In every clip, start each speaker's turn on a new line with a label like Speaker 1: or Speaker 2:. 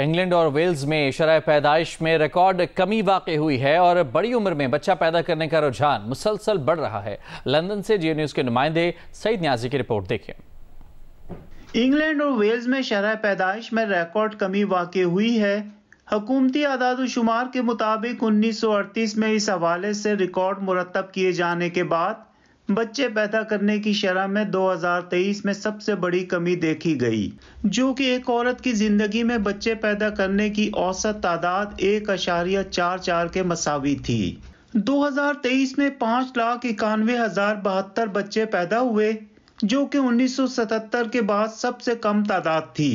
Speaker 1: England और Wales में शरह पैदाइश में रिकॉर्ड कमी वाकई हुई है और बड़ी उम्र में बच्चा पैदा करने का रुझान मुसलसल बढ़ रहा है लंदन से जी न्यूज़ के नुमाइंदे सईद न्याजी की रिपोर्ट देखें इंग्लैंड और वेल्स में शरह पैदाइश में रिकॉर्ड कमी वाकई हुई है हकूमती आदादोशुमार के मुताबिक अड़तीस में इस हवाले से रिकॉर्ड मुरतब किए जाने के बाद बच्चे पैदा करने की शरह में 2023 में सबसे बड़ी कमी देखी गई जो कि एक औरत की जिंदगी में बच्चे पैदा करने की औसत तादाद एक अशारिया चार चार के मसावी थी 2023 में पाँच लाख इक्यानवे हजार बहत्तर बच्चे पैदा हुए जो कि 1977 के बाद सबसे कम तादाद थी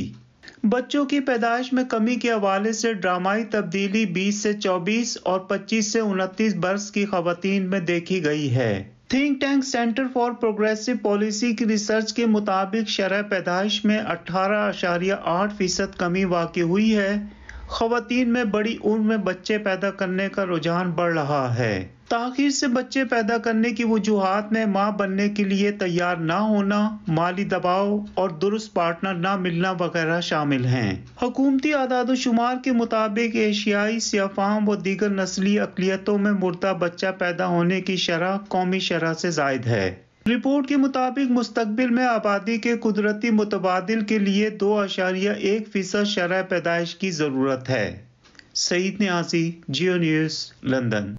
Speaker 1: बच्चों की पैदाइश में कमी के हवाले से ड्रामाई तब्दीली 20 से 24 और 25 से 29 बर्स की खातन में देखी गई है think tank centre for progressive policy की रिसर्च के मुताबिक शरह पैदाइश में अठारह आशारिया आठ फीसद कमी वाक़ हुई है खातन में बड़ी उम्र में बच्चे पैदा करने का रुझान बढ़ रहा है ताखिर से बच्चे पैदा करने की वजूहत में माँ बनने के लिए तैयार ना होना माली दबाव और दुरुस्त पार्टनर ना मिलना वगैरह शामिल हैं हकूमती आदाद शुमार के मुताबिक एशियाई सियाफाम व दीगर नस्ली अकलीतों में मुर्दा बच्चा पैदा होने की शरह कौमी शरह से जायद है रिपोर्ट के मुताबिक मुस्तबिल में आबादी के कुदरती मुतबादल के लिए दो आशारिया एक फीसद शरह पैदाइश की ज़रूरत है सईद न्यासी जियो न्यूज़ लंदन